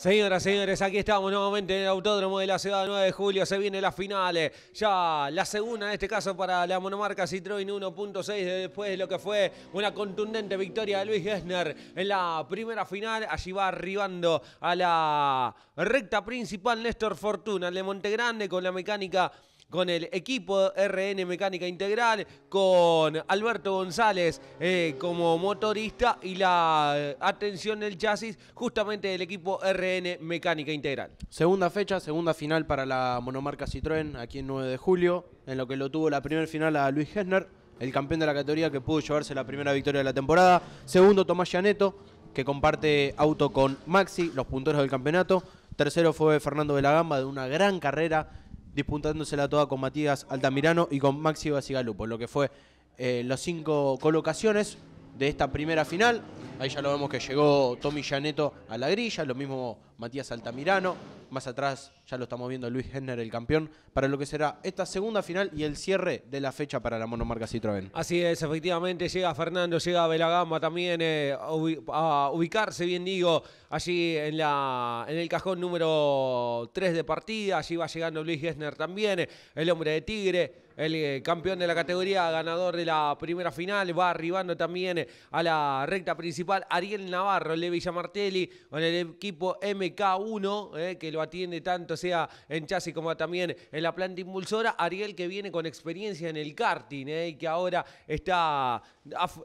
Señoras, señores, aquí estamos nuevamente en el Autódromo de la Ciudad 9 de Julio. Se viene las finales. Eh, ya la segunda, en este caso, para la monomarca Citroën 1.6, después de lo que fue una contundente victoria de Luis Gessner en la primera final. Allí va arribando a la recta principal Néstor Fortuna, el de Montegrande, con la mecánica con el equipo RN Mecánica Integral, con Alberto González eh, como motorista y la atención del chasis justamente del equipo RN Mecánica Integral. Segunda fecha, segunda final para la monomarca Citroën aquí en 9 de julio, en lo que lo tuvo la primera final a Luis Hessner, el campeón de la categoría que pudo llevarse la primera victoria de la temporada. Segundo, Tomás Yaneto, que comparte auto con Maxi, los punteros del campeonato. Tercero fue Fernando de la Gamba de una gran carrera disputándosela toda con Matías Altamirano y con Maxi Basigalupo, lo que fue eh, las cinco colocaciones de esta primera final. Ahí ya lo vemos que llegó Tommy Janeto a la grilla, lo mismo Matías Altamirano. Más atrás ya lo estamos viendo Luis Henner, el campeón, para lo que será esta segunda final y el cierre de la fecha para la monomarca Citroën. Así es, efectivamente llega Fernando, llega Belagamba también eh, a ubicarse, bien digo, allí en, la, en el cajón número 3 de partida. Allí va llegando Luis Gessner también, el hombre de Tigre el eh, campeón de la categoría, ganador de la primera final, va arribando también a la recta principal. Ariel Navarro, el con el equipo MK1, eh, que lo atiende tanto sea en chasis como también en la planta impulsora. Ariel que viene con experiencia en el karting eh, y que ahora está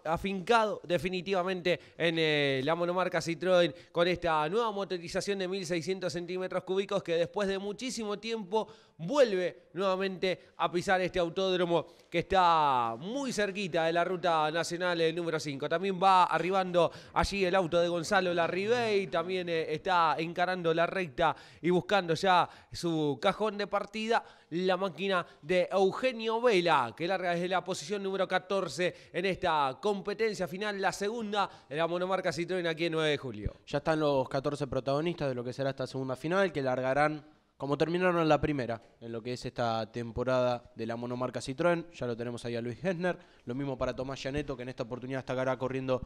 afincado definitivamente en eh, la monomarca Citroën con esta nueva motorización de 1600 centímetros cúbicos que después de muchísimo tiempo vuelve nuevamente a pisar este autódromo que está muy cerquita de la ruta nacional eh, número 5. También va arribando allí el auto de Gonzalo Larribey, también eh, está encarando la recta y buscando ya su cajón de partida, la máquina de Eugenio Vela, que larga desde la posición número 14 en esta competencia final, la segunda de la monomarca Citroën aquí en 9 de julio. Ya están los 14 protagonistas de lo que será esta segunda final, que largarán como terminaron en la primera, en lo que es esta temporada de la monomarca Citroën, ya lo tenemos ahí a Luis Hessner. lo mismo para Tomás Gianeto, que en esta oportunidad estará corriendo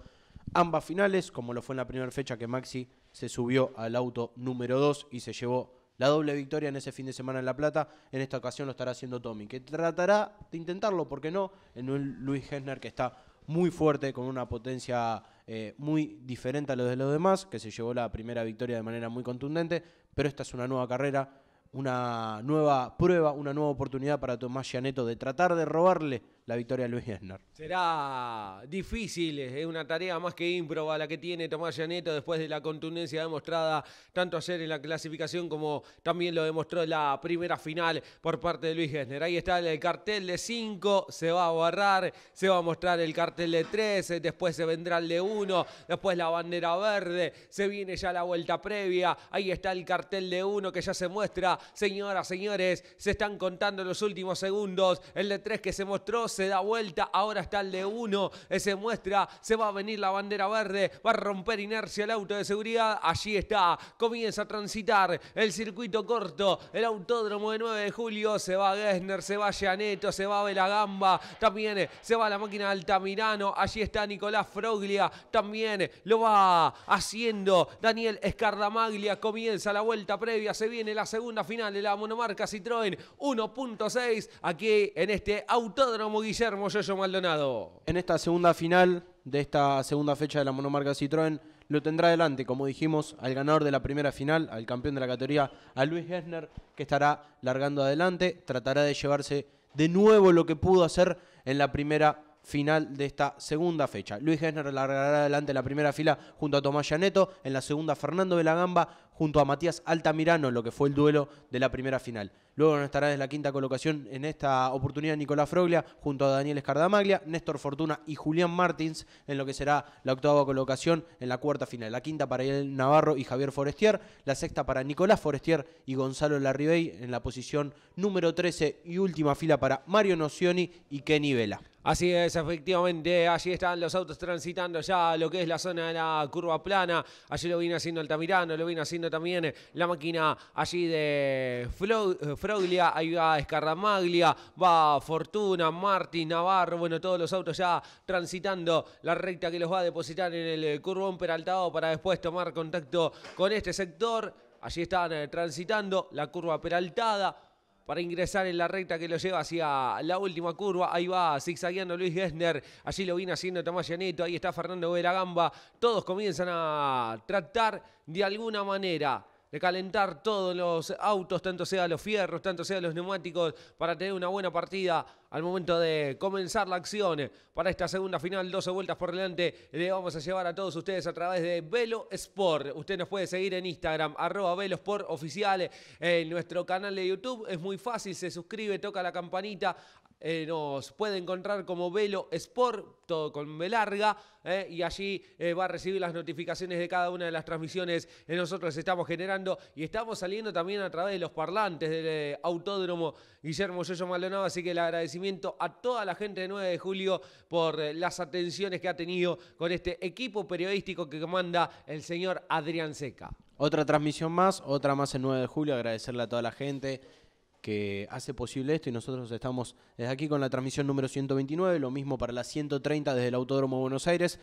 ambas finales, como lo fue en la primera fecha que Maxi se subió al auto número 2 y se llevó la doble victoria en ese fin de semana en La Plata, en esta ocasión lo estará haciendo Tommy, que tratará de intentarlo, ¿por qué no? En un Luis Hessner que está muy fuerte, con una potencia eh, muy diferente a lo de los demás, que se llevó la primera victoria de manera muy contundente, pero esta es una nueva carrera, una nueva prueba, una nueva oportunidad para Tomás Gianeto de tratar de robarle la victoria de Luis Gessner. Será difícil, es una tarea más que ímproba la que tiene Tomás Llaneto después de la contundencia demostrada tanto ayer en la clasificación como también lo demostró la primera final por parte de Luis Gessner. Ahí está el cartel de 5, se va a borrar... se va a mostrar el cartel de 13... Eh, después se vendrá el de 1, después la bandera verde, se viene ya la vuelta previa, ahí está el cartel de 1 que ya se muestra. Señoras, señores, se están contando los últimos segundos, el de 3 que se mostró, se da vuelta, ahora está el de uno, se muestra, se va a venir la bandera verde, va a romper inercia el auto de seguridad, allí está, comienza a transitar el circuito corto, el autódromo de 9 de julio, se va Gessner, se va Gianetto, se va Belagamba, también se va la máquina de Altamirano, allí está Nicolás Froglia, también lo va haciendo Daniel Escardamaglia, comienza la vuelta previa, se viene la segunda final de la monomarca Citroën 1.6, aquí en este autódromo Guillermo Maldonado. En esta segunda final de esta segunda fecha de la monomarca Citroën lo tendrá adelante, como dijimos, al ganador de la primera final, al campeón de la categoría, a Luis Gessner que estará largando adelante, tratará de llevarse de nuevo lo que pudo hacer en la primera final de esta segunda fecha. Luis Gessner largará adelante la primera fila junto a Tomás Yaneto. en la segunda Fernando de la Gamba junto a Matías Altamirano lo que fue el duelo de la primera final. Luego no estará en la quinta colocación en esta oportunidad Nicolás Froglia junto a Daniel Escardamaglia, Néstor Fortuna y Julián Martins en lo que será la octava colocación en la cuarta final. La quinta para el Navarro y Javier Forestier, la sexta para Nicolás Forestier y Gonzalo Larribey en la posición número 13 y última fila para Mario Nocioni y Kenny Vela. Así es, efectivamente, allí están los autos transitando ya lo que es la zona de la curva plana. Allí lo viene haciendo Altamirano, lo viene haciendo también eh, la máquina allí de eh, Froglia, ahí va Escarramaglia, va Fortuna, Martín, Navarro, bueno, todos los autos ya transitando la recta que los va a depositar en el eh, curbón peraltado para después tomar contacto con este sector. Allí están transitando la curva peraltada para ingresar en la recta que lo lleva hacia la última curva. Ahí va zigzagueando Luis Gessner. Allí lo viene haciendo Tomás Llaneto. Ahí está Fernando Gamba, Todos comienzan a tratar de alguna manera de calentar todos los autos, tanto sea los fierros, tanto sea los neumáticos, para tener una buena partida al momento de comenzar la acción para esta segunda final, 12 vueltas por delante, le vamos a llevar a todos ustedes a través de Velo Sport. Usted nos puede seguir en Instagram, arroba Velo Sport en nuestro canal de YouTube, es muy fácil, se suscribe, toca la campanita, eh, nos puede encontrar como Velo Sport, todo con velarga, eh, y allí eh, va a recibir las notificaciones de cada una de las transmisiones que nosotros estamos generando y estamos saliendo también a través de los parlantes del Autódromo Guillermo Yoyo Maldonado, así que el agradecimiento a toda la gente de 9 de julio por las atenciones que ha tenido con este equipo periodístico que comanda el señor Adrián Seca. Otra transmisión más, otra más en 9 de julio, agradecerle a toda la gente que hace posible esto y nosotros estamos desde aquí con la transmisión número 129, lo mismo para la 130 desde el Autódromo de Buenos Aires.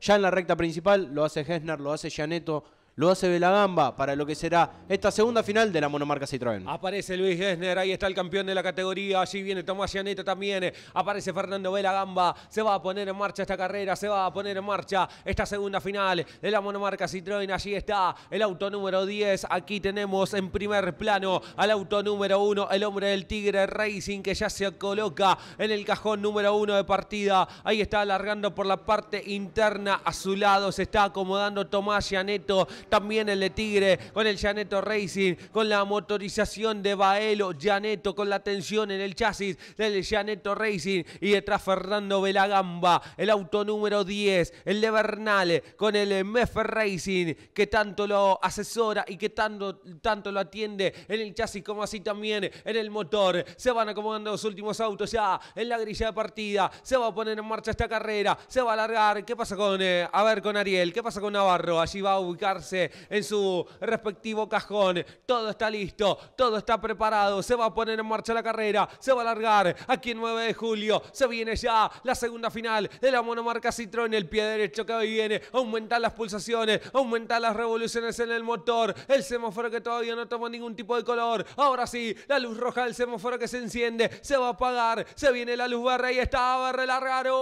Ya en la recta principal lo hace Hesner, lo hace Janeto lo hace Belagamba para lo que será esta segunda final de la monomarca Citroën. Aparece Luis Gessner, ahí está el campeón de la categoría, allí viene Tomás Yaneto también, aparece Fernando Belagamba, se va a poner en marcha esta carrera, se va a poner en marcha esta segunda final de la monomarca Citroën, allí está el auto número 10, aquí tenemos en primer plano al auto número 1, el hombre del Tigre Racing que ya se coloca en el cajón número 1 de partida, ahí está alargando por la parte interna a su lado, se está acomodando Tomás Yaneto también el de Tigre, con el Janeto Racing, con la motorización de Baelo, Janeto con la tensión en el chasis del Janeto Racing y detrás Fernando Velagamba, el auto número 10, el de Bernal, con el MEF Racing, que tanto lo asesora y que tanto, tanto lo atiende en el chasis como así también en el motor. Se van acomodando los últimos autos ya en la grilla de partida, se va a poner en marcha esta carrera, se va a alargar. ¿Qué pasa con, eh, a ver, con Ariel? ¿Qué pasa con Navarro? Allí va a ubicarse en su respectivo cajón. Todo está listo, todo está preparado. Se va a poner en marcha la carrera, se va a largar aquí en 9 de julio. Se viene ya la segunda final de la monomarca Citroën. El pie derecho que hoy viene, aumentar las pulsaciones, aumentar las revoluciones en el motor. El semáforo que todavía no tomó ningún tipo de color. Ahora sí, la luz roja del semáforo que se enciende, se va a apagar. Se viene la luz verde y está, verde largaron.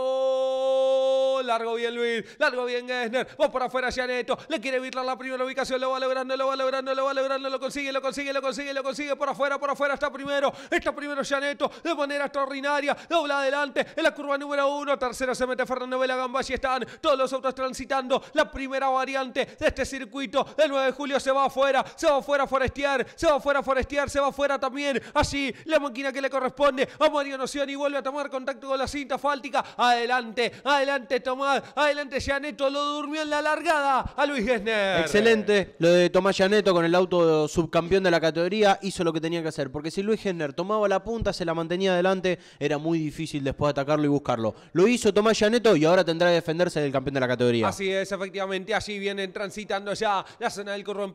Largo bien Luis, largo bien Esner Va por afuera Neto le quiere virar la primera ubicación, lo va logrando, lo va logrando, lo va logrando, lo consigue, lo consigue, lo consigue, lo consigue, por afuera, por afuera, está primero, está primero Janeto, de manera extraordinaria, dobla adelante, en la curva número uno, tercera se mete Fernando Vela Gamba, y están todos los autos transitando la primera variante de este circuito, el 9 de julio se va afuera, se va afuera forestear, se va afuera forestear, se va afuera también, así la máquina que le corresponde a Mario y vuelve a tomar contacto con la cinta fáltica, adelante, adelante Tomás, adelante Janeto, lo durmió en la largada a Luis Gesner excelente. Lo de Tomás Yaneto con el auto subcampeón de la categoría hizo lo que tenía que hacer. Porque si Luis Henner tomaba la punta, se la mantenía adelante, era muy difícil después atacarlo y buscarlo. Lo hizo Tomás Yaneto y ahora tendrá que defenderse del campeón de la categoría. Así es, efectivamente. Allí vienen transitando ya la zona del curro en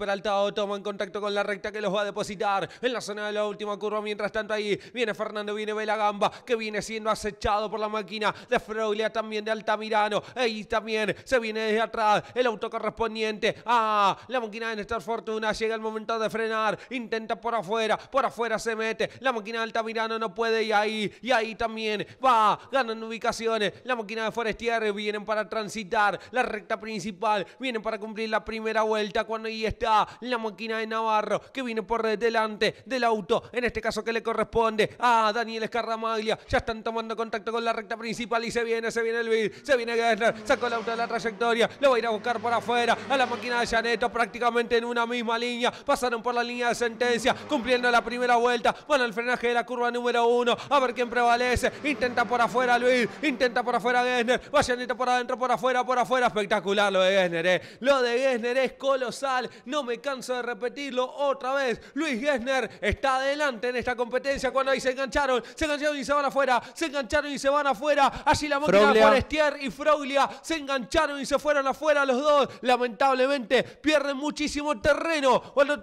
toma en contacto con la recta que los va a depositar en la zona de la última curva. Mientras tanto, ahí viene Fernando, viene Gamba, que viene siendo acechado por la máquina de Froglia, también de Altamirano. Ahí también se viene desde atrás el auto correspondiente a la máquina de Néstor fortuna llega el momento de frenar. Intenta por afuera, por afuera se mete. La máquina de Altamirano no puede y ahí, y ahí también va. Ganan ubicaciones. La máquina de Forestier vienen para transitar la recta principal. Vienen para cumplir la primera vuelta cuando ahí está la máquina de Navarro que viene por delante del auto. En este caso que le corresponde a Daniel Escarramaglia. Ya están tomando contacto con la recta principal y se viene, se viene el bid, se viene Gessner. Sacó el auto de la trayectoria. Lo va a ir a buscar por afuera a la máquina de Avellaneta prácticamente en una misma línea. Pasaron por la línea de sentencia, cumpliendo la primera vuelta. Van al frenaje de la curva número uno. A ver quién prevalece. Intenta por afuera Luis, intenta por afuera Gessner. Avellaneta por adentro, por afuera, por afuera. Espectacular lo de Gessner, eh. Lo de Gessner es colosal. No me canso de repetirlo otra vez. Luis Gessner está adelante en esta competencia cuando ahí se engancharon. Se engancharon y se van afuera. Se engancharon y se van afuera. Allí la máquina Forestier y Froglia se engancharon y se fueron afuera los dos. Lamentablemente pierden muchísimo terreno cuando,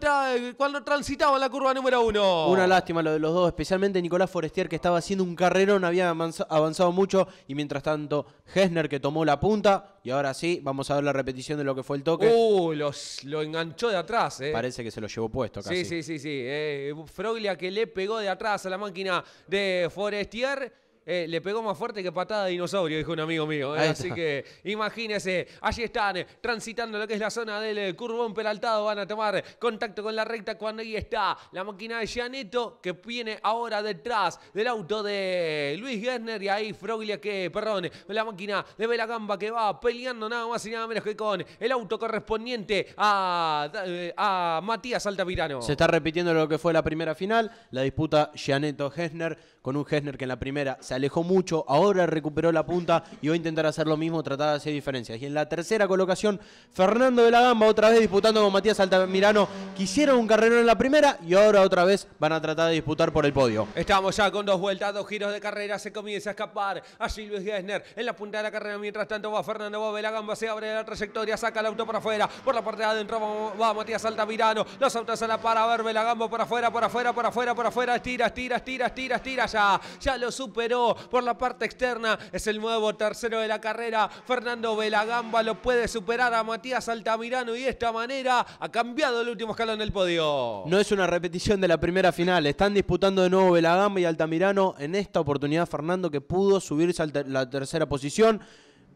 cuando transitaba la curva número uno. Una lástima lo de los dos, especialmente Nicolás Forestier que estaba haciendo un carrerón, había avanzado mucho y mientras tanto Hesner que tomó la punta y ahora sí, vamos a ver la repetición de lo que fue el toque. Uh, los, lo enganchó de atrás, eh. Parece que se lo llevó puesto casi. Sí, sí, sí, sí. Eh, Froglia que le pegó de atrás a la máquina de Forestier. Eh, le pegó más fuerte que patada de dinosaurio, dijo un amigo mío. Eh, así que imagínense, allí están, transitando lo que es la zona del eh, curbón peraltado. Van a tomar contacto con la recta cuando ahí está la máquina de Gianetto que viene ahora detrás del auto de Luis Gessner y ahí Froglia que, perdón, la máquina de Belagamba que va peleando nada más y nada menos que con el auto correspondiente a, Matías Altapirano. Se está repitiendo lo que fue la primera final, la disputa Gianetto-Gessner con un Gessner que en la primera se alejó mucho, ahora recuperó la punta y va a intentar hacer lo mismo, tratar de hacer diferencias. Y en la tercera colocación, Fernando de la Gamba otra vez disputando con Matías Altamirano, quisieron un carrerón en la primera y ahora otra vez van a tratar de disputar por el podio. Estamos ya con dos vueltas, dos giros de carrera, se comienza a escapar a Silvio Gessner en la punta de la carrera, mientras tanto va Fernando va de la Gamba, se abre la trayectoria, saca el auto para afuera, por la parte de adentro va, Matías Altamirano, los autos a la para, ver Velagamba por afuera, por afuera, para afuera, para afuera, estira, estira, estira, estira, estira, ya, ya lo superó por la parte externa. Es el nuevo tercero de la carrera. Fernando Velagamba lo puede superar a Matías Altamirano y de esta manera ha cambiado el último escalón del podio. No es una repetición de la primera final. Están disputando de nuevo Velagamba y Altamirano. En esta oportunidad Fernando que pudo subirse a la tercera posición.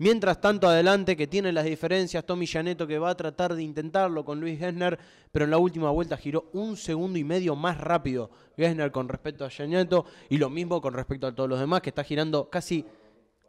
Mientras tanto, adelante, que tiene las diferencias, Tommy Janeto que va a tratar de intentarlo con Luis Gessner, pero en la última vuelta giró un segundo y medio más rápido Gessner con respecto a Yaneto. y lo mismo con respecto a todos los demás, que está girando casi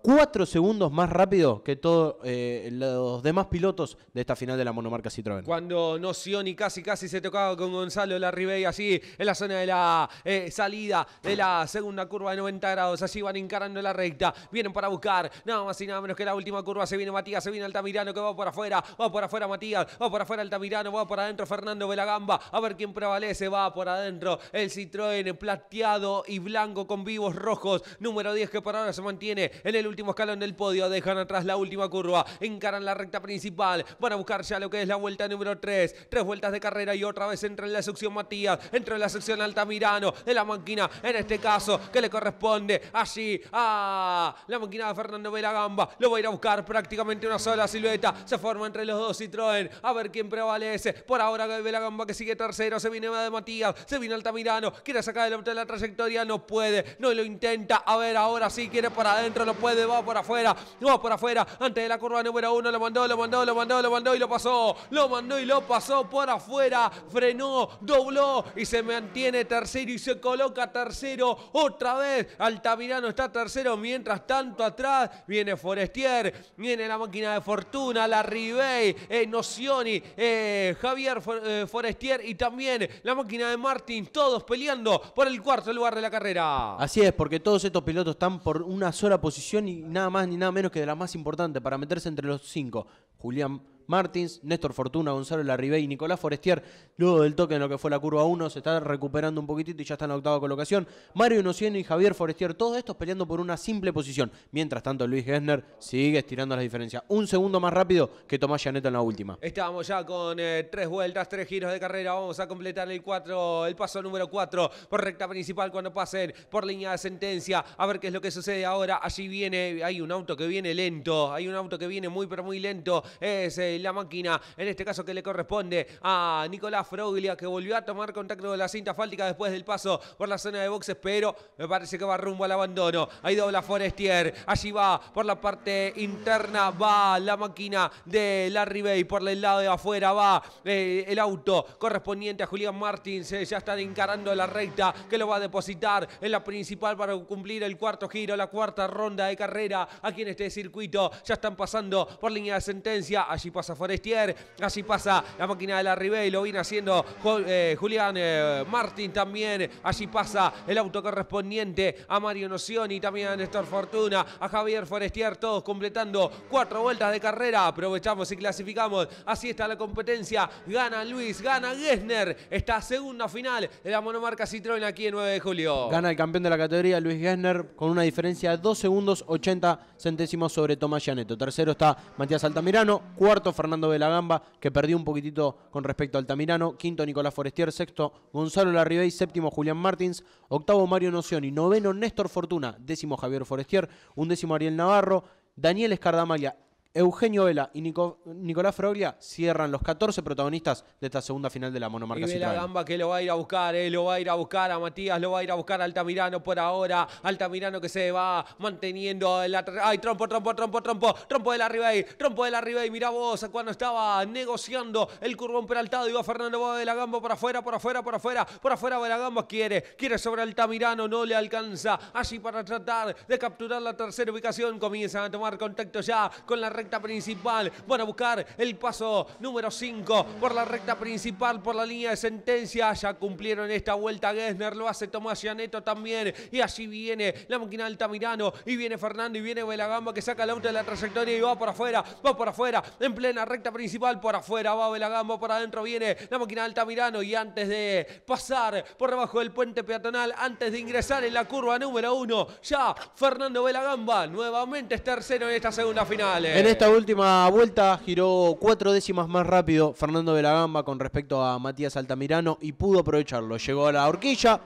Cuatro segundos más rápido que todos eh, los demás pilotos de esta final de la monomarca Citroën. Cuando y casi casi se tocaba con Gonzalo Larribey así en la zona de la eh, salida de la segunda curva de 90 grados. así van encarando la recta. Vienen para buscar nada más y nada menos que la última curva. Se viene Matías, se viene Altamirano que va por afuera. Va por afuera Matías, va por afuera Altamirano, va por adentro Fernando Velagamba. A ver quién prevalece. Va por adentro el Citroën plateado y blanco con vivos rojos. Número 10 que por ahora se mantiene en el último escalón del podio, dejan atrás la última curva, encaran la recta principal, van a buscar ya lo que es la vuelta número 3, tres vueltas de carrera y otra vez entra en la sección Matías, entra en la sección Altamirano, de la máquina, en este caso, que le corresponde allí a la máquina de Fernando Velagamba, lo va a ir a buscar prácticamente una sola silueta, se forma entre los dos Citroën, a ver quién prevalece, por ahora Velagamba que sigue tercero, se viene de Matías, se viene Altamirano, quiere sacar de la trayectoria, no puede, no lo intenta, a ver ahora sí quiere para adentro, lo puede va por afuera, va por afuera, antes de la curva número uno, lo mandó, lo mandó, lo mandó, lo mandó y lo pasó, lo mandó y lo pasó por afuera, frenó, dobló y se mantiene tercero y se coloca tercero otra vez. Altamirano está tercero, mientras tanto atrás viene Forestier, viene la máquina de fortuna, la Ribey, eh, Nocioni, eh, Javier eh, Forestier y también la máquina de Martín, todos peleando por el cuarto lugar de la carrera. Así es, porque todos estos pilotos están por una sola posición nada más ni nada menos que de la más importante para meterse entre los cinco. Julián Martins, Néstor Fortuna, Gonzalo Larribey y Nicolás Forestier, luego del toque en lo que fue la curva 1, se está recuperando un poquitito y ya está en la octava colocación. Mario Nocieno y Javier Forestier, todos estos peleando por una simple posición. Mientras tanto, Luis Gessner sigue estirando las diferencias. Un segundo más rápido que Tomás Janeta en la última. Estamos ya con eh, tres vueltas, tres giros de carrera. Vamos a completar el 4, el paso número 4 por recta principal cuando pasen por línea de sentencia. A ver qué es lo que sucede ahora. Allí viene, hay un auto que viene lento, hay un auto que viene muy, pero muy lento. Es el eh, la máquina, en este caso que le corresponde a Nicolás Froglia, que volvió a tomar contacto con la cinta fáltica después del paso por la zona de boxes, pero me parece que va rumbo al abandono. Ahí dobla Forestier, allí va por la parte interna, va la máquina de Larry Bay, por el lado de afuera va eh, el auto correspondiente a Julián Martins, eh, ya están encarando la recta que lo va a depositar en la principal para cumplir el cuarto giro, la cuarta ronda de carrera aquí en este circuito, ya están pasando por línea de sentencia, allí pasa a Forestier, así pasa la máquina de la Ribey, lo viene haciendo eh, Julián eh, Martín también, allí pasa el auto correspondiente a Mario Nocioni, también a Néstor Fortuna, a Javier Forestier, todos completando cuatro vueltas de carrera, aprovechamos y clasificamos, así está la competencia, gana Luis, gana Gessner, esta segunda final de la monomarca Citroën aquí en 9 de julio. Gana el campeón de la categoría Luis Gessner con una diferencia de 2 segundos 80 centésimos sobre Tomás Gianetto, tercero está Matías Altamirano, cuarto Fernando de la Gamba, que perdió un poquitito con respecto al Tamirano Quinto, Nicolás Forestier. Sexto, Gonzalo Larribey. Séptimo, Julián Martins. Octavo, Mario Nocioni. Noveno, Néstor Fortuna. Décimo, Javier Forestier. Undécimo, Ariel Navarro. Daniel Escardamalia Eugenio Vela y Nicolás Froglia cierran los 14 protagonistas de esta segunda final de la monomarca y la Gamba que lo va a ir a buscar, eh, lo va a ir a buscar a Matías, lo va a ir a buscar a Altamirano por ahora. Altamirano que se va manteniendo la... ¡Ay, trompo, trompo, trompo, trompo! Trompo de la Ribey, trompo de la Ribey. Mirá vos cuando estaba negociando el curbón peraltado. Iba Fernando Boa de la Gamba por afuera, por afuera, por afuera. Por afuera de Gamba quiere, quiere sobre Altamirano, no le alcanza. Allí para tratar de capturar la tercera ubicación comienzan a tomar contacto ya con la recta principal. Van a buscar el paso número 5 por la recta principal, por la línea de sentencia. Ya cumplieron esta vuelta Gessner, lo hace Tomás Yaneto también. Y allí viene la máquina Altamirano. Y viene Fernando y viene Belagamba que saca el auto de la trayectoria y va por afuera. Va por afuera, en plena recta principal, por afuera va Belagamba, por adentro viene la máquina Altamirano. Y antes de pasar por debajo del puente peatonal, antes de ingresar en la curva número 1, ya Fernando Belagamba nuevamente es tercero en esta segunda final esta última vuelta giró cuatro décimas más rápido Fernando de la Gamba con respecto a Matías Altamirano y pudo aprovecharlo. Llegó a la horquilla,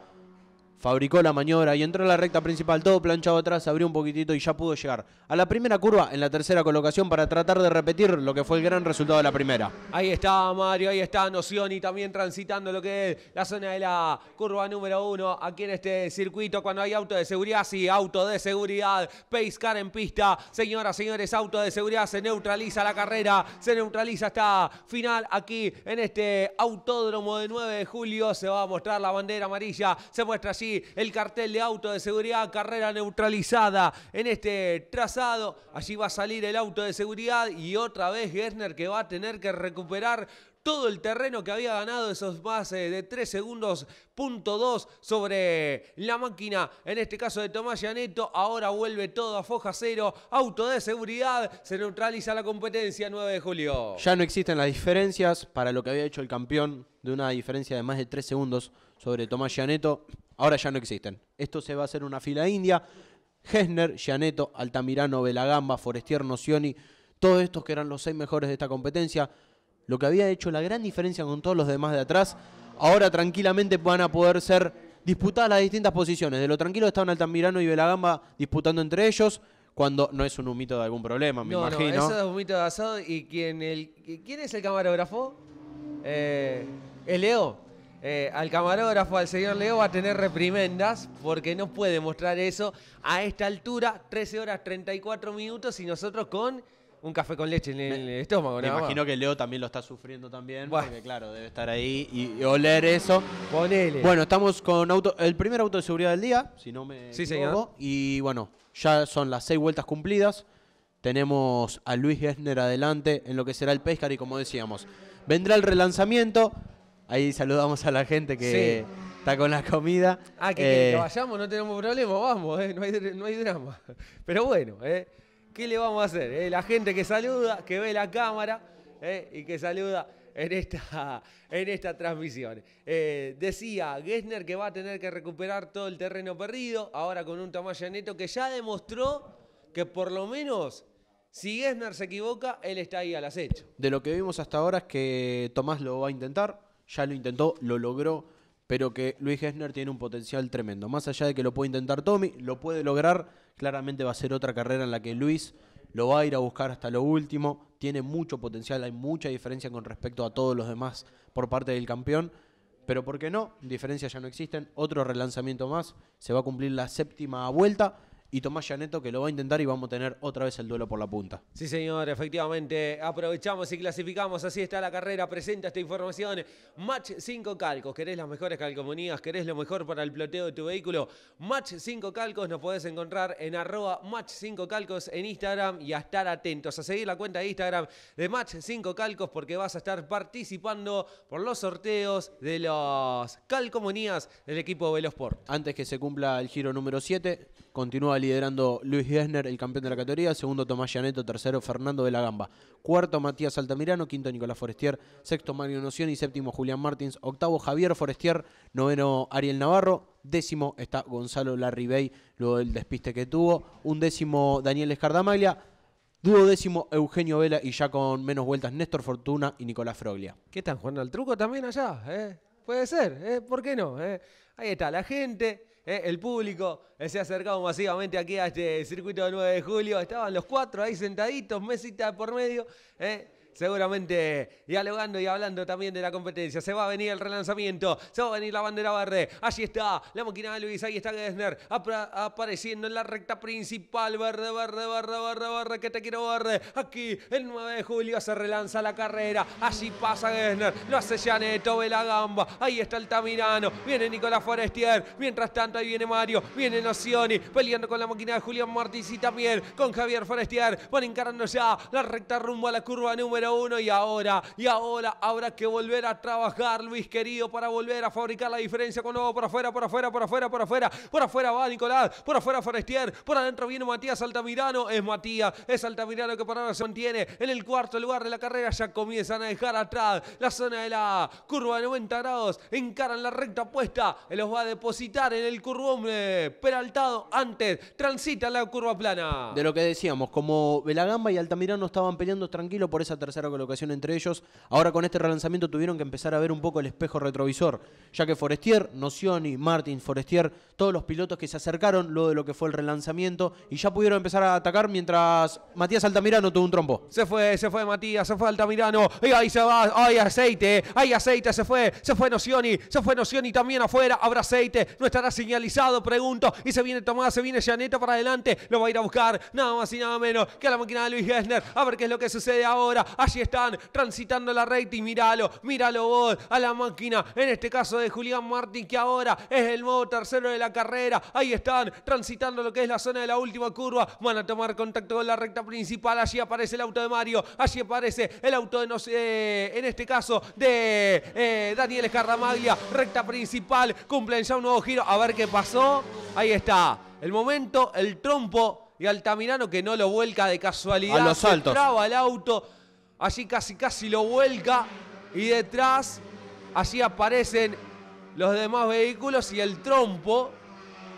fabricó la maniobra y entró en la recta principal, todo planchado atrás, abrió un poquitito y ya pudo llegar a la primera curva en la tercera colocación para tratar de repetir lo que fue el gran resultado de la primera. Ahí está Mario, ahí está Nocioni también transitando lo que es la zona de la curva número uno aquí en este circuito cuando hay auto de seguridad, sí, auto de seguridad, Pace Car en pista, señoras, señores, auto de seguridad, se neutraliza la carrera, se neutraliza hasta final aquí en este autódromo de 9 de julio, se va a mostrar la bandera amarilla, se muestra así el cartel de auto de seguridad, carrera neutralizada en este trazado. Allí va a salir el auto de seguridad y otra vez Gessner que va a tener que recuperar todo el terreno que había ganado esos más eh, de 3 segundos, punto 2 sobre la máquina, en este caso de Tomás Gianetto, ahora vuelve todo a foja cero, auto de seguridad, se neutraliza la competencia 9 de julio. Ya no existen las diferencias para lo que había hecho el campeón de una diferencia de más de 3 segundos sobre Tomás Gianetto, Ahora ya no existen. Esto se va a hacer una fila india. Hesner, Gianeto, Altamirano, Belagamba, Forestier, Nocioni, todos estos que eran los seis mejores de esta competencia, lo que había hecho la gran diferencia con todos los demás de atrás, ahora tranquilamente van a poder ser disputadas las distintas posiciones. De lo tranquilo estaban Altamirano y Belagamba disputando entre ellos, cuando no es un humito de algún problema, me imagino. No, un humito de asado y el, ¿quién es el camarógrafo? Eh, ¿Es Leo? Eh, al camarógrafo, al señor Leo, va a tener reprimendas porque no puede mostrar eso a esta altura, 13 horas 34 minutos y nosotros con un café con leche en el estómago. Me imagino que Leo también lo está sufriendo también, porque claro, debe estar ahí y, oler eso. Bueno, estamos con el primer auto de seguridad del día, si no me equivoco. Y bueno, ya son las seis vueltas cumplidas. Tenemos a Luis Gessner adelante en lo que será el Pescar y como decíamos, vendrá el relanzamiento. Ahí saludamos a la gente que está con la comida. Ah, que, eh, vayamos, no tenemos problema, vamos, eh, no, hay, drama. Pero bueno, eh, ¿qué le vamos a hacer? la gente que saluda, que ve la cámara y que saluda en esta, en esta transmisión. decía Gessner que va a tener que recuperar todo el terreno perdido, ahora con un Tomás Neto que ya demostró que por lo menos si Gessner se equivoca, él está ahí al acecho. De lo que vimos hasta ahora es que Tomás lo va a intentar, ya lo intentó, lo logró, pero que Luis Gessner tiene un potencial tremendo. Más allá de que lo puede intentar Tommy, lo puede lograr, claramente va a ser otra carrera en la que Luis lo va a ir a buscar hasta lo último, tiene mucho potencial, hay mucha diferencia con respecto a todos los demás por parte del campeón, pero ¿por qué no? Diferencias ya no existen, otro relanzamiento más, se va a cumplir la séptima vuelta y Tomás Yaneto que lo va a intentar y vamos a tener otra vez el duelo por la punta. Sí, señor, efectivamente. Aprovechamos y clasificamos. Así está la carrera. Presenta esta información. Match 5 Calcos. ¿Querés las mejores calcomanías? ¿Querés lo mejor para el ploteo de tu vehículo? Match 5 Calcos. Nos podés encontrar en arroba Match 5 Calcos en Instagram y a estar atentos a seguir la cuenta de Instagram de Match 5 Calcos porque vas a estar participando por los sorteos de las calcomanías del equipo Velosport. Antes que se cumpla el giro número 7, continúa liderando Luis Gessner, el campeón de la categoría, segundo Tomás Llaneto, tercero Fernando de la Gamba, cuarto Matías Altamirano, quinto Nicolás Forestier, sexto Mario Noción y séptimo Julián Martins, octavo Javier Forestier, noveno Ariel Navarro, décimo está Gonzalo Larribey, luego del despiste que tuvo, un décimo Daniel Escardamaglia, duodécimo Eugenio Vela y ya con menos vueltas Néstor Fortuna y Nicolás Froglia. ¿Qué están jugando al truco también allá? Eh? Puede ser, eh? ¿por qué no? Eh? Ahí está la gente ¿eh? el público se ha acercado masivamente aquí a este circuito del 9 de julio. Estaban los cuatro ahí sentaditos, mesita por medio. ¿eh? seguramente dialogando y hablando también de la competencia. Se va a venir el relanzamiento, se va a venir la bandera verde. Allí está la máquina de Luis, ahí está Gessner apareciendo en la recta principal. Verde, verde, verde, verde, verde, que te quiero verde. Aquí el 9 de julio se relanza la carrera. Allí pasa Gessner, lo hace Janeto, ve la gamba. Ahí está el Tamirano viene Nicolás Forestier. Mientras tanto, ahí viene Mario, viene Nocioni peleando con la máquina de Julián Martí y también con Javier Forestier. Van encarando ya la recta rumbo a la curva número uno y ahora, y ahora habrá que volver a trabajar, Luis querido, para volver a fabricar la diferencia con nuevo por afuera, por afuera, por afuera, por afuera, por afuera va Nicolás, por afuera Forestier, por adentro viene Matías Altamirano, es Matías, es Altamirano que por ahora se mantiene en el cuarto lugar de la carrera, ya comienzan a dejar atrás la zona de la curva de 90 grados, encaran la recta puesta, los va a depositar en el curvo, peraltado antes, transita la curva plana. De lo que decíamos, como Belagamba y Altamirano estaban peleando tranquilo por esa tercera colocación entre ellos. Ahora con este relanzamiento tuvieron que empezar a ver un poco el espejo retrovisor, ya que Forestier, Nocioni, Martins, Forestier, todos los pilotos que se acercaron luego de lo que fue el relanzamiento y ya pudieron empezar a atacar mientras Matías Altamirano tuvo un trompo. Se fue, se fue Matías, se fue Altamirano, y ahí se va, ¡Ay, aceite, hay aceite, se fue, se fue Nocioni, se fue Nocioni también afuera, habrá aceite, no estará señalizado, pregunto, y se viene Tomás, se viene Janeta para adelante, lo va a ir a buscar, nada más y nada menos que a la máquina de Luis Gessner, a ver qué es lo que sucede ahora, a Allí están transitando la recta y míralo, míralo vos a la máquina, en este caso de Julián Martín, que ahora es el nuevo tercero de la carrera. Ahí están transitando lo que es la zona de la última curva. Van a tomar contacto con la recta principal. Allí aparece el auto de Mario, allí aparece el auto de, no sé, en este caso, de eh, Daniel Escarramaglia. Recta principal, cumplen ya un nuevo giro. A ver qué pasó. Ahí está. El momento, el trompo y Altamirano que no lo vuelca de casualidad. A los saltos. traba el auto allí casi casi lo vuelca y detrás allí aparecen los demás vehículos y el trompo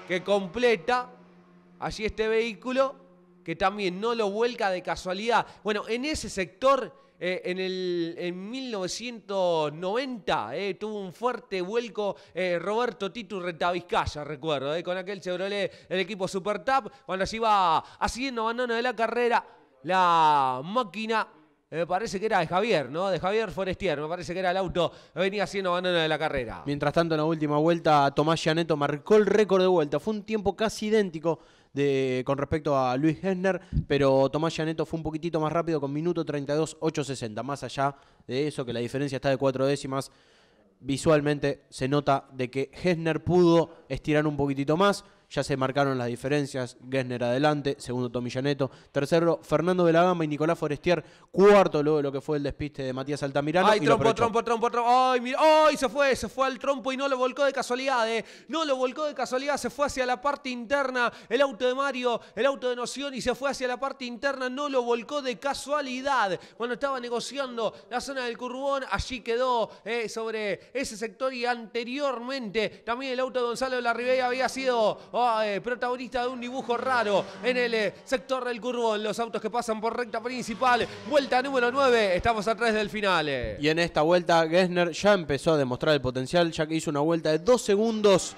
que completa allí este vehículo que también no lo vuelca de casualidad. Bueno, en ese sector, eh, en, el, en 1990, eh, tuvo un fuerte vuelco eh, Roberto Titu Retavizcaya, recuerdo, con aquel Chevrolet del equipo Super Tap, cuando allí va haciendo abandono de la carrera, la máquina eh, me parece que era de Javier, ¿no? De Javier Forestier, me parece que era el auto que venía haciendo banana de la carrera. Mientras tanto, en la última vuelta, Tomás Yaneto marcó el récord de vuelta. Fue un tiempo casi idéntico con respecto a Luis Hesner, pero Tomás Yaneto fue un poquitito más rápido con minuto 32.860. Más allá de eso, que la diferencia está de cuatro décimas, visualmente se nota de que Hesner pudo estirar un poquitito más ya se marcaron las diferencias, Gessner adelante, segundo Tomillaneto, tercero Fernando de la Gama y Nicolás Forestier, cuarto luego de lo que fue el despiste de Matías Altamirano. Ay, trompo, trompo, trompo, trompo, ay, mira, ay, se fue, se fue al trompo y no lo volcó de casualidad, eh. no lo volcó de casualidad, se fue hacia la parte interna, el auto de Mario, el auto de Noción y se fue hacia la parte interna, no lo volcó de casualidad, Bueno, estaba negociando la zona del Curbón. allí quedó eh, sobre ese sector y anteriormente también el auto de Gonzalo de la había sido protagonista de un dibujo raro en el eh, sector del en Los autos que pasan por recta principal. Vuelta número 9. Estamos a atrás del final. Eh. Y en esta vuelta, Gessner ya empezó a demostrar el potencial, ya que hizo una vuelta de dos segundos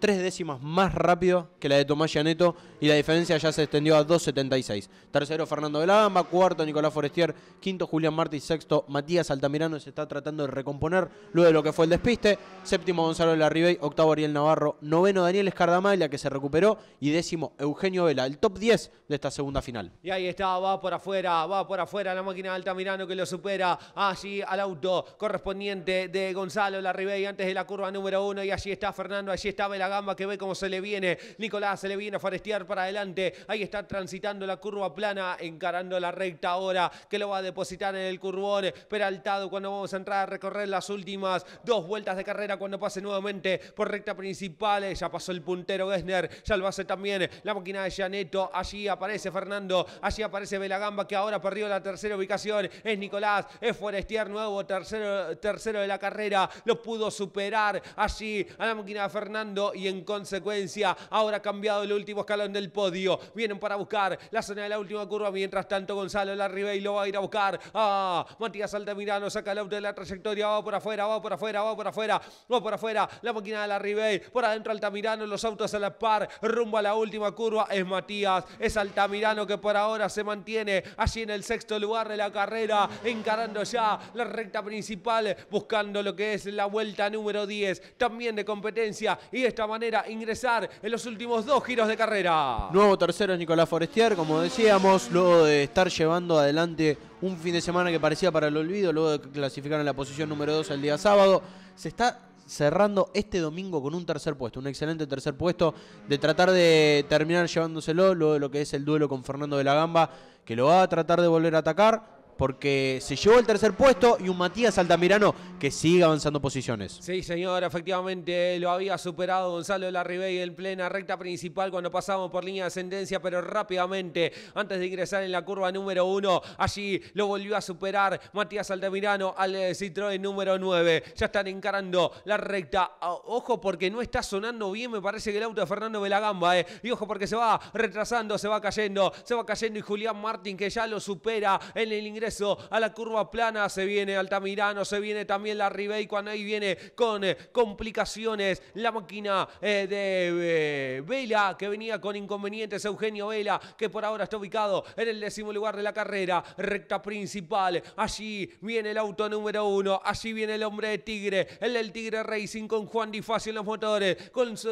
tres décimas más rápido que la de Tomás Yaneto y la diferencia ya se extendió a 2.76. Tercero Fernando de cuarto Nicolás Forestier, quinto Julián Martí, sexto Matías Altamirano se está tratando de recomponer luego de lo que fue el despiste, séptimo Gonzalo Larribey, octavo Ariel Navarro, noveno Daniel Escardamaglia que se recuperó y décimo Eugenio Vela, el top 10 de esta segunda final. Y ahí está, va por afuera, va por afuera la máquina de Altamirano que lo supera así al auto correspondiente de Gonzalo Larribey antes de la curva número uno y allí está Fernando, allí está Vela gamba que ve cómo se le viene. Nicolás se le viene a forestear para adelante. Ahí está transitando la curva plana, encarando la recta ahora, que lo va a depositar en el curbón. Peraltado cuando vamos a entrar a recorrer las últimas dos vueltas de carrera cuando pase nuevamente por recta principal. Ya pasó el puntero Gessner, ya lo hace también la máquina de Janeto Allí aparece Fernando, allí aparece Belagamba que ahora perdió la tercera ubicación. Es Nicolás, es Forestier nuevo, tercero, tercero de la carrera. Lo pudo superar allí a la máquina de Fernando y en consecuencia ahora ha cambiado el último escalón del podio. Vienen para buscar la zona de la última curva. Mientras tanto, Gonzalo Larribey lo va a ir a buscar. Ah, Matías Altamirano saca el auto de la trayectoria. Va por afuera, va por afuera, va por afuera, va por afuera. La máquina de Larribey. Por adentro Altamirano, los autos a la par. Rumbo a la última curva es Matías. Es Altamirano que por ahora se mantiene allí en el sexto lugar de la carrera. Encarando ya la recta principal. Buscando lo que es la vuelta número 10. También de competencia. Y esta manera ingresar en los últimos dos giros de carrera. Nuevo tercero es Nicolás Forestier, como decíamos, luego de estar llevando adelante un fin de semana que parecía para el olvido, luego de clasificar en la posición número 2 el día sábado, se está cerrando este domingo con un tercer puesto, un excelente tercer puesto, de tratar de terminar llevándoselo, luego de lo que es el duelo con Fernando de la Gamba, que lo va a tratar de volver a atacar porque se llevó el tercer puesto y un Matías Altamirano que sigue avanzando posiciones. Sí, señor, efectivamente lo había superado Gonzalo Larribey en plena recta principal cuando pasamos por línea de ascendencia, pero rápidamente, antes de ingresar en la curva número uno, allí lo volvió a superar Matías Altamirano al Citroën número 9. Ya están encarando la recta. Ah, ojo porque no está sonando bien, me parece que el auto de Fernando Velagamba, eh. Y ojo porque se va retrasando, se va cayendo, se va cayendo y Julián Martín que ya lo supera en el ingreso a la curva plana. Se viene Altamirano, se viene también la Ribey cuando ahí viene con eh, complicaciones la máquina eh, de eh, Vela que venía con inconvenientes. Eugenio Vela que por ahora está ubicado en el décimo lugar de la carrera, recta principal. Allí viene el auto número uno, allí viene el hombre de Tigre, el del Tigre Racing con Juan Di en los motores, con su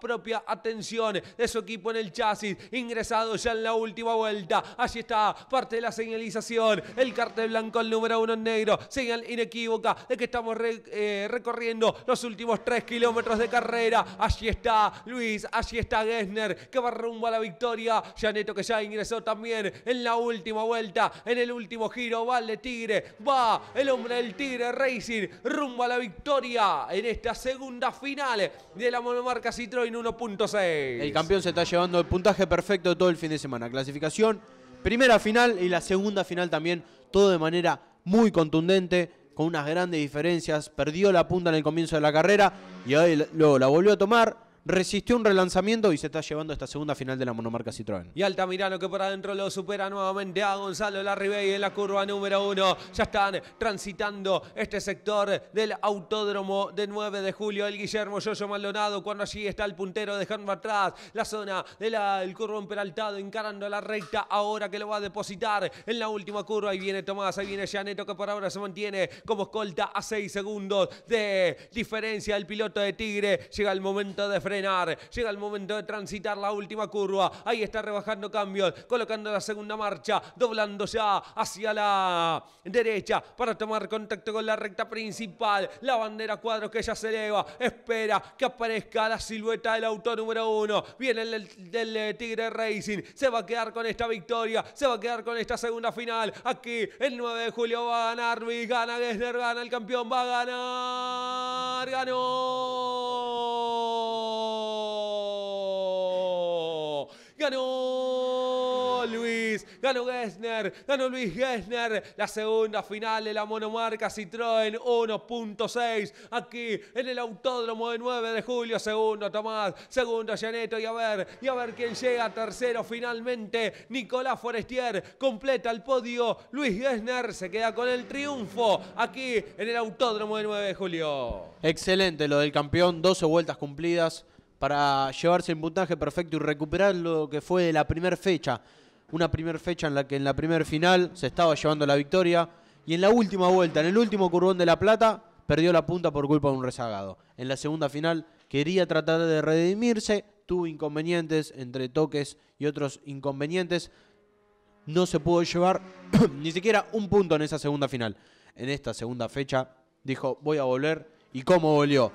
propia atención de su equipo en el chasis, ingresado ya en la última vuelta. Allí está parte de la señalización, el cartel blanco, el número uno en negro. Señal inequívoca de que estamos eh, recorriendo los últimos tres kilómetros de carrera. Allí está Luis, allí está Gessner, que va rumbo a la victoria. Yaneto que ya ingresó también en la última vuelta, en el último giro. Va el Tigre, va el hombre del Tigre Racing, rumbo a la victoria en esta segunda final de la monomarca Citroën 1.6. El campeón se está llevando el puntaje perfecto todo el fin de semana. Clasificación primera final y la segunda final también, todo de manera muy contundente, con unas grandes diferencias. Perdió la punta en el comienzo de la carrera y luego la volvió a tomar resistió un relanzamiento y se está llevando esta segunda final de la monomarca Citroën. Y Altamirano que por adentro lo supera nuevamente a Gonzalo Larribey en la curva número uno. Ya están transitando este sector del autódromo de 9 de julio. El Guillermo Yoyo Maldonado cuando allí está el puntero dejando atrás la zona del de curvo emperaltado encarando la recta ahora que lo va a depositar en la última curva. Ahí viene Tomás, ahí viene Janeto que por ahora se mantiene como escolta a 6 segundos de diferencia el piloto de Tigre. Llega el momento de llega el momento de transitar la última curva, ahí está rebajando cambios, colocando la segunda marcha, doblando ya hacia la derecha para tomar contacto con la recta principal, la bandera cuadro que ya se eleva, espera que aparezca la silueta del auto número uno, viene el del Tigre Racing, se va a quedar con esta victoria, se va a quedar con esta segunda final, aquí el 9 de julio va a ganar, gana Gessler, gana el campeón, va a ganar, ganó. Oh. Gano Gessner, ganó Luis Gessner. La segunda final de la monomarca Citroën 1.6 aquí en el Autódromo de 9 de julio. Segundo Tomás, segundo Janeto y a ver, y a ver quién llega tercero finalmente. Nicolás Forestier completa el podio. Luis Gessner se queda con el triunfo aquí en el Autódromo de 9 de julio. Excelente lo del campeón, 12 vueltas cumplidas para llevarse el puntaje perfecto y recuperar lo que fue de la primera fecha una primera fecha en la que en la primera final se estaba llevando la victoria y en la última vuelta, en el último curbón de La Plata, perdió la punta por culpa de un rezagado. En la segunda final quería tratar de redimirse, tuvo inconvenientes entre toques y otros inconvenientes. No se pudo llevar ni siquiera un punto en esa segunda final. En esta segunda fecha dijo, voy a volver y cómo volvió.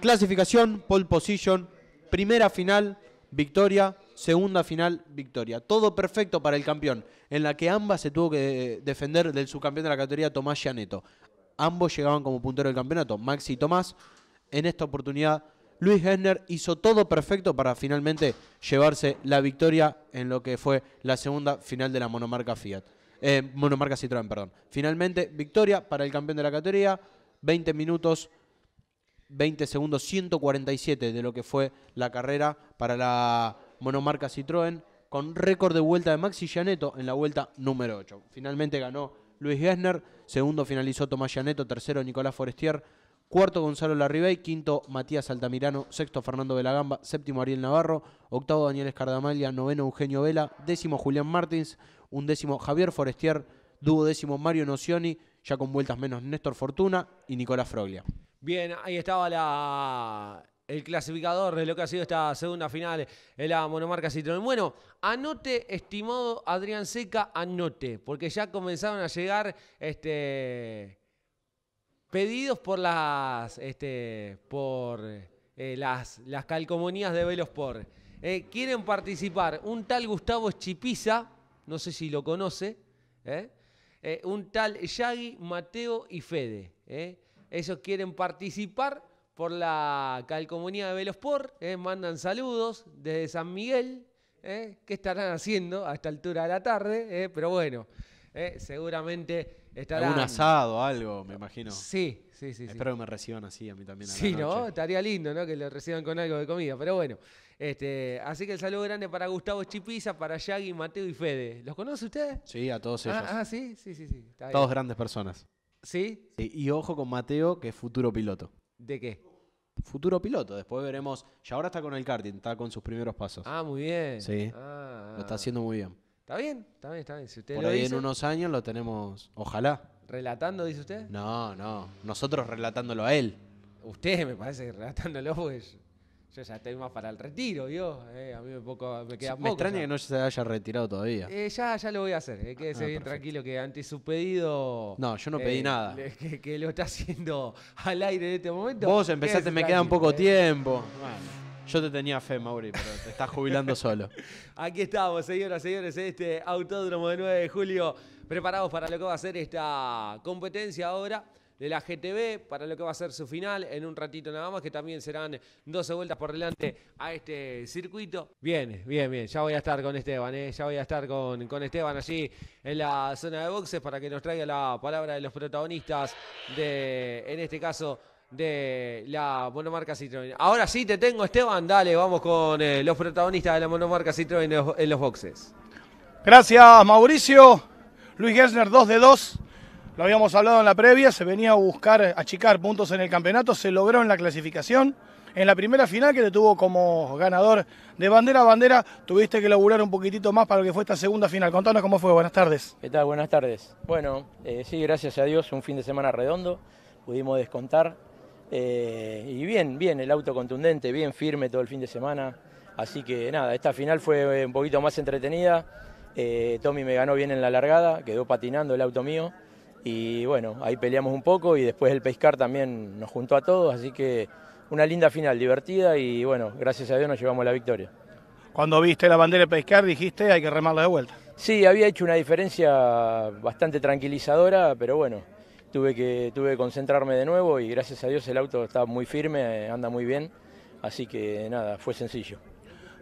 Clasificación, pole position, primera final, victoria segunda final victoria. Todo perfecto para el campeón, en la que ambas se tuvo que eh, defender del subcampeón de la categoría Tomás Yaneto. Ambos llegaban como puntero del campeonato, Max y Tomás. En esta oportunidad, Luis Gessner hizo todo perfecto para finalmente llevarse la victoria en lo que fue la segunda final de la monomarca Fiat. Eh, monomarca Citroën, perdón. Finalmente, victoria para el campeón de la categoría. 20 minutos, 20 segundos, 147 de lo que fue la carrera para la monomarca Citroën, con récord de vuelta de Maxi Gianetto en la vuelta número 8. Finalmente ganó Luis Gessner, segundo finalizó Tomás Gianetto, tercero Nicolás Forestier, cuarto Gonzalo Larribey, quinto Matías Altamirano, sexto Fernando de la Gamba, séptimo Ariel Navarro, octavo Daniel Escardamalia, noveno Eugenio Vela, décimo Julián Martins, undécimo Javier Forestier, duodécimo Mario Nocioni, ya con vueltas menos Néstor Fortuna y Nicolás Froglia. Bien, ahí estaba la, el clasificador de lo que ha sido esta segunda final en la monomarca Citroën. Bueno, anote, estimado Adrián Seca, anote, porque ya comenzaron a llegar este, pedidos por las, este, por, eh, las, las calcomanías de Velospor. Eh, quieren participar un tal Gustavo Chipiza, no sé si lo conoce, ¿eh? un tal Yagi, Mateo y Fede. Ellos quieren participar por la calcomunidad de Velospor, eh, mandan saludos desde San Miguel, eh, ¿qué estarán haciendo a esta altura de la tarde? Eh, pero bueno, eh, seguramente estarán... Un asado, algo, me imagino. Sí, sí, sí. Espero que me reciban así a mí también. sí, ¿no? Estaría lindo, ¿no? Que lo reciban con algo de comida, pero bueno. Este, así que el saludo grande para Gustavo Chipiza, para Yagi, Mateo y Fede. ¿Los conoce usted? Sí, a todos ah, ellos. Ah, sí, sí, sí. sí Todos grandes personas. ¿Sí? Y ojo con Mateo, que es futuro piloto. ¿De qué? futuro piloto. Después veremos. Ya ahora está con el karting, está con sus primeros pasos. Ah, muy bien. Sí. Ah. Lo está haciendo muy bien. Está bien, está bien, está bien. Por ahí en unos años lo tenemos, ojalá. ¿Relatando, dice usted? No, no. Nosotros relatándolo a él. Usted me parece que relatándolo, pues. Yo ya estoy más para el retiro, yo. Eh, a mí me, queda poco. Me extraña que no se haya retirado todavía. Eh, ya, ya lo voy a hacer. que eh, quédese ah, bien tranquilo que ante su pedido. No, yo no pedí nada. Que, lo está haciendo al aire en este momento. Vos empezaste, me queda un poco tiempo. Yo te tenía fe, Mauri, pero te estás jubilando solo. Aquí estamos, señoras y señores, en este autódromo de 9 de julio, preparados para lo que va a ser esta competencia ahora de la GTB para lo que va a ser su final en un ratito nada más, que también serán 12 vueltas por delante a este circuito. Bien, bien, bien, ya voy a estar con Esteban, ¿eh? ya voy a estar con, Esteban allí en la zona de boxes para que nos traiga la palabra de los protagonistas de, en este caso, de la monomarca Citroën. Ahora sí te tengo, Esteban. Dale, vamos con eh, los protagonistas de la monomarca Citroën en los, boxes. Gracias, Mauricio. Luis Gessner, 2 de 2. Lo habíamos hablado en la previa, se venía a buscar achicar puntos en el campeonato, se logró en la clasificación. En la primera final que te tuvo como ganador de bandera a bandera, tuviste que laburar un poquitito más para lo que fue esta segunda final. Contanos cómo fue, buenas tardes. ¿Qué tal? Buenas tardes. Bueno, eh, sí, gracias a Dios, un fin de semana redondo, pudimos descontar. Eh, y bien, bien, el auto contundente, bien firme todo el fin de semana. Así que nada, esta final fue eh, un poquito más entretenida. Tommy me ganó bien en la largada, quedó patinando el auto mío y bueno, ahí peleamos un poco y después el pescar también nos juntó a todos, así que una linda final, divertida y bueno, gracias a Dios nos llevamos la victoria. Cuando viste la bandera de pescar dijiste hay que remarla de vuelta. Sí, había hecho una diferencia bastante tranquilizadora, pero bueno, tuve que, tuve que concentrarme de nuevo y gracias a Dios el auto está muy firme, anda muy bien, así que nada, fue sencillo.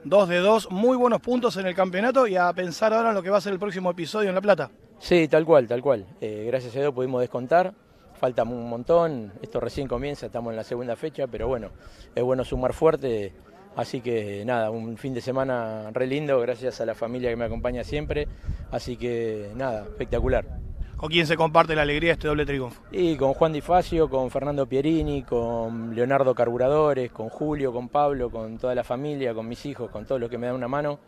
Dos de dos, muy buenos puntos en el campeonato y a pensar ahora en lo que va a ser el próximo episodio en La Plata. Sí, tal cual, tal cual. Eh, gracias a Dios pudimos descontar. Falta un montón. Esto recién comienza, estamos en la segunda fecha, pero bueno, es bueno sumar fuerte. Así que nada, un fin de semana re lindo, gracias a la familia que me acompaña siempre. Así que nada, espectacular. ¿Con quién se comparte la alegría de este doble triunfo? Y con Juan Di Facio, con Fernando Pierini, con Leonardo Carburadores, con Julio, con Pablo, con toda la familia, con mis hijos, con todos los que me dan una mano.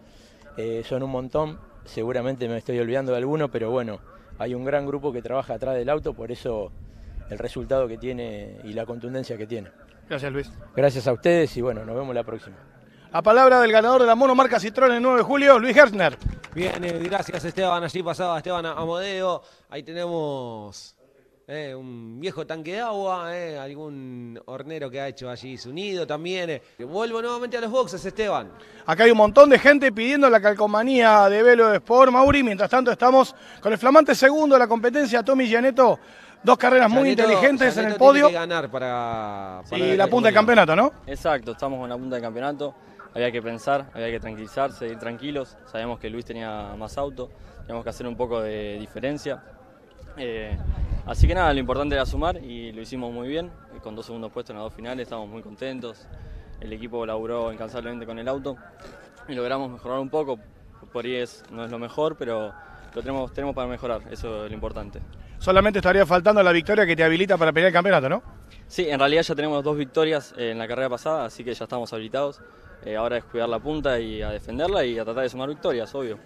Eh, son un montón, seguramente me estoy olvidando de alguno, pero bueno, hay un gran grupo que trabaja atrás del auto, por eso el resultado que tiene y la contundencia que tiene. Gracias Luis. Gracias a ustedes y bueno, nos vemos la próxima. A palabra del ganador de la marca Citroën el 9 de julio, Luis Herzner. Bien, eh, gracias Esteban. Allí pasaba Esteban Amodeo. Ahí tenemos eh, un viejo tanque de agua, eh, algún hornero que ha hecho allí su nido también. Eh. Vuelvo nuevamente a los boxes, Esteban. Acá hay un montón de gente pidiendo la calcomanía de Velo Sport, Mauri. Mientras tanto estamos con el flamante segundo de la competencia, Tommy Gianetto. Dos carreras muy inteligentes en el podio. ...y la punta del campeonato, ¿no? Exacto, estamos en la punta del campeonato. Había que pensar, había que tranquilizarse, ir tranquilos. Sabemos que Luis tenía más auto, tenemos que hacer un poco de diferencia. Eh, Así que nada, lo importante era sumar y lo hicimos muy bien. Con dos segundos puestos en las dos finales, estamos muy contentos. El equipo laburó incansablemente con el auto y logramos mejorar un poco. Por ahí no es lo mejor, pero lo tenemos, tenemos para mejorar, eso es lo importante. Solamente estaría faltando la victoria que te habilita para pelear el campeonato, ¿no? Sí, en realidad ya tenemos dos victorias eh, en la carrera pasada, así que ya estamos habilitados. Eh, ahora es cuidar la punta y a defenderla y a tratar de sumar victorias, obvio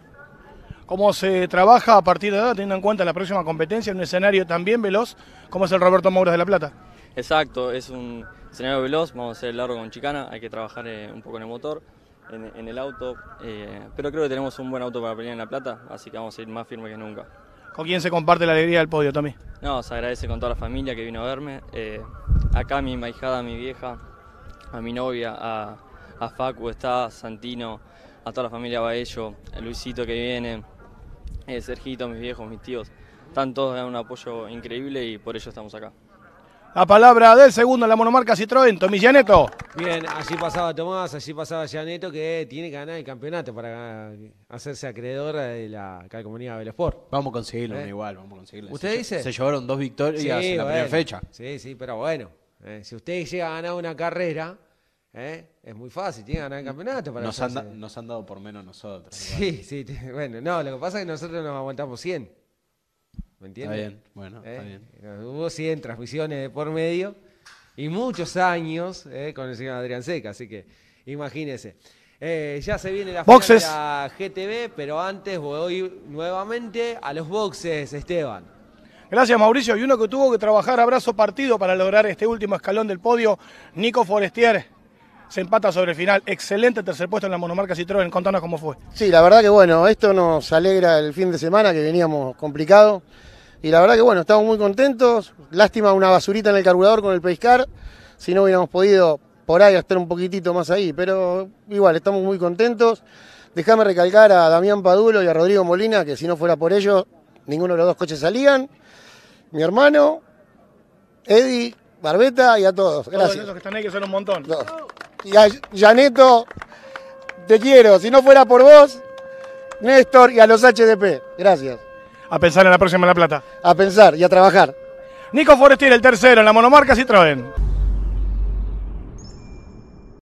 cómo se trabaja a partir de ahora, teniendo en cuenta la próxima competencia, en un escenario también veloz como es el Roberto Mouras de La Plata. Exacto, es un escenario veloz, vamos a hacer largo con chicana, hay que trabajar eh, un poco en el motor, en, el auto, eh, pero creo que tenemos un buen auto para pelear en La Plata, así que vamos a ir más firme que nunca. ¿Con quién se comparte la alegría del podio, Tommy? No, se agradece con toda la familia que vino a verme, eh, acá mi maijada, mi vieja, a mi novia, a, Facu, está Santino, a toda la familia Baello, a Luisito que viene, eh, Sergito, mis viejos, mis tíos, están todos dando un apoyo increíble y por ello estamos acá. La palabra del segundo en la monomarca Citroën, Tomi Yaneto. Bien, allí pasaba Tomás, allí pasaba Yaneto, que tiene que ganar el campeonato para hacerse acreedora de la de Belesport. Vamos a conseguirlo, ¿Eh? igual, vamos a conseguirlo. ¿Usted dice? Se llevaron dos victorias en la primera fecha. Sí, sí, pero bueno, eh, si usted llega a ganar una carrera, ¿Eh? Es muy fácil, tiene que ganar el campeonato. nos, han dado por menos nosotros. Sí, sí, bueno, no, lo que pasa es que nosotros nos aguantamos 100. ¿Me entiendes? Está bien, bueno, está ¿Eh? bien. Hubo 100 transmisiones por medio y muchos años ¿eh? con el señor Adrián Seca, así que imagínense. ya se viene la boxes. de la GTV, pero antes voy nuevamente a los boxes, Esteban. Gracias Mauricio, y uno que tuvo que trabajar abrazo partido para lograr este último escalón del podio, Nico Forestier, se empata sobre el final. Excelente tercer puesto en la monomarca Citroën. Contanos cómo fue. Sí, la verdad que bueno, esto nos alegra el fin de semana que veníamos complicado. Y la verdad que bueno, estamos muy contentos. Lástima una basurita en el carburador con el pescar. Si no hubiéramos podido por ahí estar un poquitito más ahí. Pero igual, estamos muy contentos. Déjame recalcar a Damián Padulo y a Rodrigo Molina que si no fuera por ellos, ninguno de los dos coches salían. Mi hermano, Eddie, Barbeta y a todos. Gracias. Todos que están ahí que son un montón y a Janeto, te quiero. Si no fuera por vos, Néstor y a los HDP. Gracias. A pensar en la próxima La Plata. A pensar y a trabajar. Nico Forestier, el tercero en la monomarca Citroën.